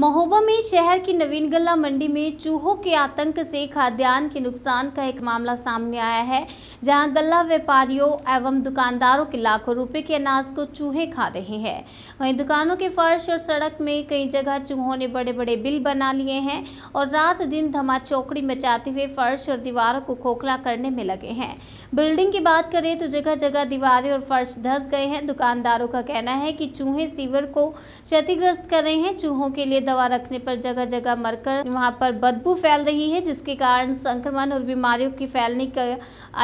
महोबा में शहर की नवीन गला मंडी में चूहों के आतंक से खाद्यान्न के नुकसान का एक मामला सामने आया है जहां गल्ला व्यापारियों एवं दुकानदारों के लाखों रुपए के अनाज को चूहे खा रहे हैं वहीं दुकानों के फर्श और सड़क में कई जगह चूहों ने बड़े बड़े बिल बना लिए हैं और रात दिन धमा चौकड़ी मचाते हुए फर्श और दीवारों को खोखला करने में लगे हैं बिल्डिंग की बात करें तो जगह जगह दीवारें और फर्श धस गए हैं दुकानदारों का कहना है कि चूहे सीवर को क्षतिग्रस्त कर रहे हैं चूहों के लिए दवा रखने पर जगह जगह मरकर वहां पर बदबू फैल रही है जिसके कारण संक्रमण और बीमारियों की फैलने की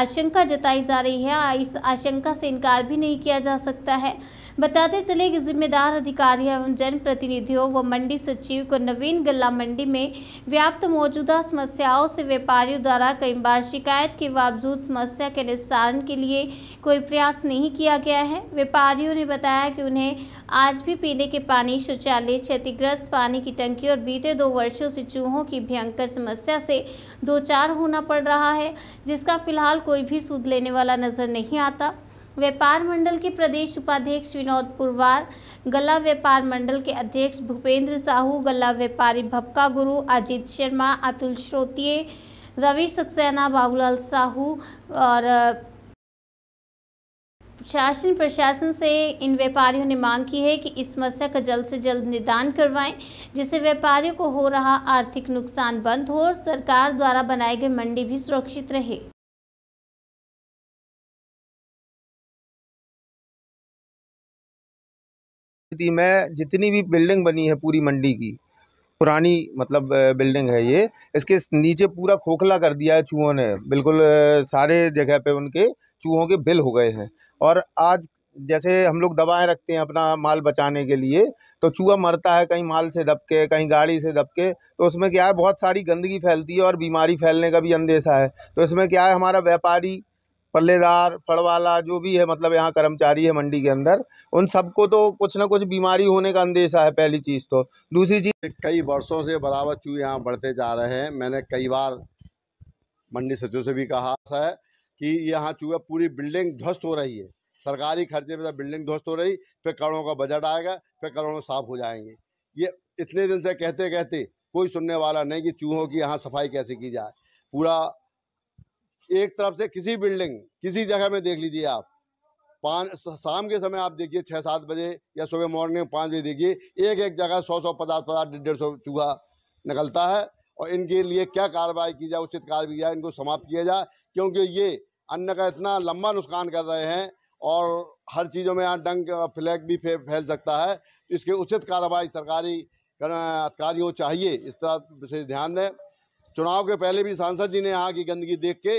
आशंका जताई जा रही है इस आशंका से इनकार भी नहीं किया जा सकता है बताते चले कि जिम्मेदार अधिकारी एवं जनप्रतिनिधियों व मंडी सचिव को नवीन गल्ला मंडी में व्याप्त मौजूदा समस्याओं से व्यापारियों द्वारा कई बार शिकायत के बावजूद समस्या के निस्तारण के लिए कोई प्रयास नहीं किया गया है व्यापारियों ने बताया कि उन्हें आज भी पीने के पानी शौचालय क्षतिग्रस्त पानी की टंकी और बीते दो वर्षों से चूहों की भयंकर समस्या से दो चार होना पड़ रहा है जिसका फिलहाल कोई भी सूद लेने वाला नजर नहीं आता व्यापार मंडल के प्रदेश उपाध्यक्ष विनोद पुरवार गला व्यापार मंडल के अध्यक्ष भूपेंद्र साहू गला व्यापारी भपका गुरु अजीत शर्मा अतुल श्रोतीय रवि सक्सेना बाबूलाल साहू और शासन प्रशासन से इन व्यापारियों ने मांग की है कि इस समस्या का जल्द से जल्द निदान करवाएं जिससे व्यापारियों को हो रहा आर्थिक नुकसान बंद हो और सरकार द्वारा बनाए गए मंडी भी सुरक्षित रहे स्थिति में जितनी भी बिल्डिंग बनी है पूरी मंडी की पुरानी मतलब बिल्डिंग है ये इसके नीचे पूरा खोखला कर दिया है चूहों ने बिल्कुल सारे जगह पे उनके चूहों के बिल हो गए हैं और आज जैसे हम लोग दवाएं रखते हैं अपना माल बचाने के लिए तो चूहा मरता है कहीं माल से दबके कहीं गाड़ी से दबके तो उसमें क्या है बहुत सारी गंदगी फैलती है और बीमारी फैलने का भी अंदेशा है तो इसमें क्या है हमारा व्यापारी पल्लेदार फड़वाला जो भी है मतलब यहाँ कर्मचारी है मंडी के अंदर उन सबको तो कुछ ना कुछ बीमारी होने का अंदेशा है पहली चीज़ तो दूसरी चीज़ कई वर्षों से बराबर चूहे यहाँ बढ़ते जा रहे हैं मैंने कई बार मंडी सचिव से भी कहा है कि यहाँ चूहे पूरी बिल्डिंग ध्वस्त हो रही है सरकारी खर्चे में तो बिल्डिंग ध्वस्त हो रही फिर करोड़ों का बजट आएगा फिर करोड़ों साफ हो जाएंगे ये इतने दिन से कहते कहते कोई सुनने वाला नहीं कि चूहों की यहाँ सफाई कैसे की जाए पूरा एक तरफ से किसी बिल्डिंग किसी जगह में देख लीजिए आप पाँच शाम के समय आप देखिए छः सात बजे या सुबह मॉर्निंग में पाँच बजे देखिए एक एक जगह सौ सौ पचास पचास डेढ़ डेढ़ सौ चूहा निकलता है और इनके लिए क्या कार्रवाई की जाए उचित कार्रवाई की जाए इनको समाप्त किया जाए क्योंकि ये अन्न का इतना लंबा नुकसान कर रहे हैं और हर चीज़ों में यहाँ डंग फ्लैग भी फैल सकता है इसके उचित कार्रवाई सरकारी अधिकारियों चाहिए इस तरह विशेष ध्यान दें चुनाव के पहले भी सांसद जी ने यहाँ की गंदगी देख के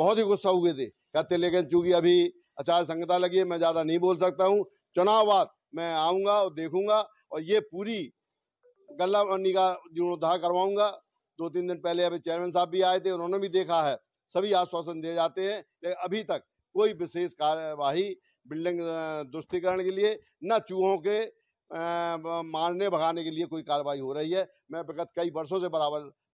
बहुत ही गुस्सा हुए थे कहते लेकिन चूंकि अभी आचार संहिता लगी है मैं ज़्यादा नहीं बोल सकता हूँ चुनाव बाद मैं आऊँगा और देखूँगा और ये पूरी गला मंडी का जीर्णोद्धार करवाऊँगा दो तीन दिन पहले अभी चेयरमैन साहब भी आए थे उन्होंने भी देखा है सभी आश्वासन दिए जाते हैं लेकिन अभी तक कोई विशेष कार्यवाही बिल्डिंग दुष्टिकरण के लिए न चूहों के मारने भगाने के लिए कोई कार्रवाई हो रही है मैं विगत कई वर्षों से बराबर